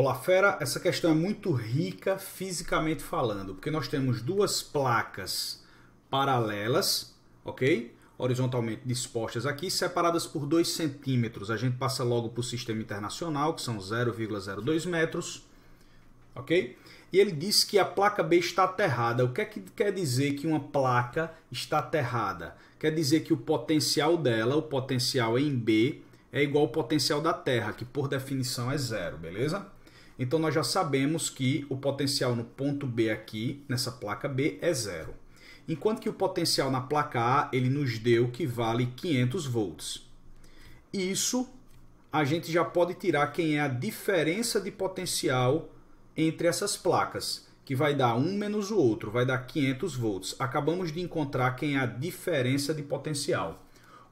Olá, fera. Essa questão é muito rica fisicamente falando, porque nós temos duas placas paralelas, ok? Horizontalmente dispostas aqui, separadas por 2 centímetros. A gente passa logo para o sistema internacional, que são 0,02 metros, ok? E ele diz que a placa B está aterrada. O que é que quer dizer que uma placa está aterrada? Quer dizer que o potencial dela, o potencial em B, é igual ao potencial da Terra, que por definição é zero, beleza? Então nós já sabemos que o potencial no ponto B aqui, nessa placa B, é zero. Enquanto que o potencial na placa A, ele nos deu que vale 500 volts. Isso a gente já pode tirar quem é a diferença de potencial entre essas placas, que vai dar um menos o outro, vai dar 500 volts. Acabamos de encontrar quem é a diferença de potencial.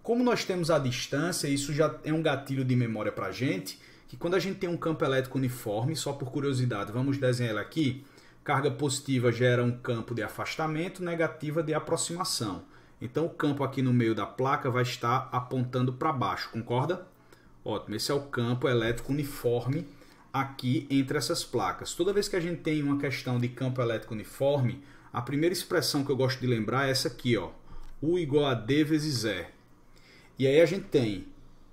Como nós temos a distância, isso já é um gatilho de memória para a gente, que quando a gente tem um campo elétrico uniforme, só por curiosidade, vamos desenhar ela aqui, carga positiva gera um campo de afastamento, negativa de aproximação. Então o campo aqui no meio da placa vai estar apontando para baixo, concorda? Ótimo, esse é o campo elétrico uniforme aqui entre essas placas. Toda vez que a gente tem uma questão de campo elétrico uniforme, a primeira expressão que eu gosto de lembrar é essa aqui, ó, U igual a D vezes E. E aí a gente tem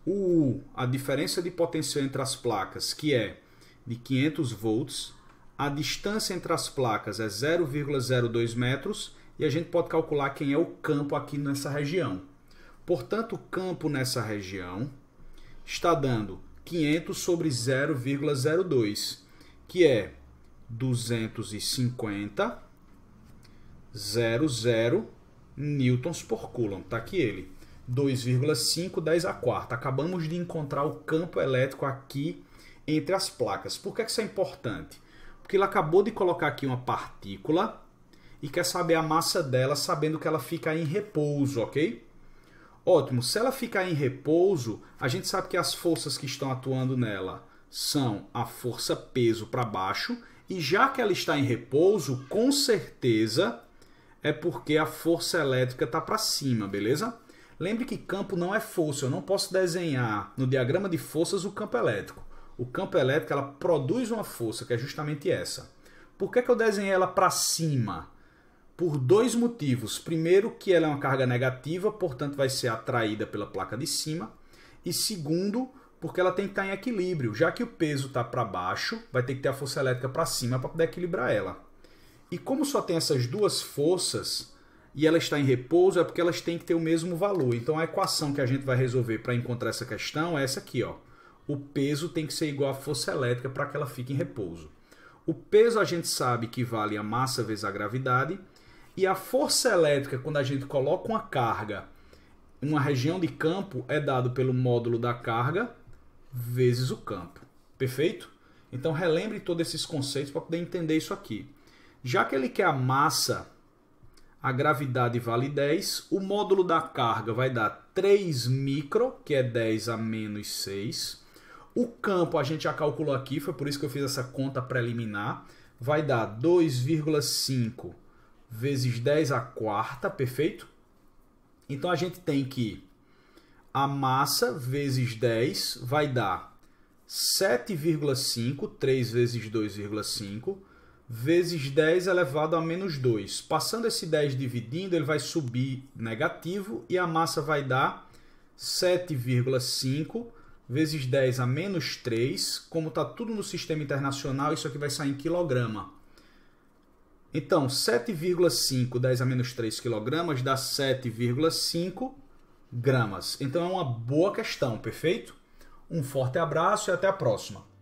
U, a diferença de potencial entre as placas, que é de 500 volts, a distância entre as placas é 0,02 metros e a gente pode calcular quem é o campo aqui nessa região. Portanto, o campo nessa região está dando 500 sobre 0,02, que é 250 00 newtons por coulomb. Está aqui ele. 2,5 10 a quarta. Acabamos de encontrar o campo elétrico aqui entre as placas. Por é que isso é importante? Porque ele acabou de colocar aqui uma partícula e quer saber a massa dela, sabendo que ela fica em repouso, ok? Ótimo, se ela ficar em repouso, a gente sabe que as forças que estão atuando nela são a força peso para baixo, e já que ela está em repouso, com certeza é porque a força elétrica está para cima, beleza? Lembre que campo não é força, eu não posso desenhar no diagrama de forças o campo elétrico. O campo elétrico ela produz uma força, que é justamente essa. Por que, que eu desenhei ela para cima? Por dois motivos. Primeiro, que ela é uma carga negativa, portanto vai ser atraída pela placa de cima. E segundo, porque ela tem que estar em equilíbrio. Já que o peso está para baixo, vai ter que ter a força elétrica para cima para poder equilibrar ela. E como só tem essas duas forças, e ela está em repouso, é porque elas têm que ter o mesmo valor. Então a equação que a gente vai resolver para encontrar essa questão é essa aqui, ó. O peso tem que ser igual à força elétrica para que ela fique em repouso. O peso a gente sabe que vale a massa vezes a gravidade, e a força elétrica quando a gente coloca uma carga em uma região de campo é dado pelo módulo da carga vezes o campo. Perfeito? Então relembre todos esses conceitos para poder entender isso aqui. Já que ele quer a massa a gravidade vale 10, o módulo da carga vai dar 3 micro, que é 10 a menos 6. O campo a gente já calculou aqui, foi por isso que eu fiz essa conta preliminar, vai dar 2,5 vezes 10 a quarta, perfeito? Então a gente tem que a massa vezes 10 vai dar 7,5, 3 vezes 2,5 vezes 10 elevado a menos 2. Passando esse 10 dividindo, ele vai subir negativo e a massa vai dar 7,5 vezes 10 a menos 3. Como está tudo no sistema internacional, isso aqui vai sair em quilograma. Então, 7,5 10 a menos 3 quilogramas dá 7,5 gramas. Então é uma boa questão, perfeito? Um forte abraço e até a próxima.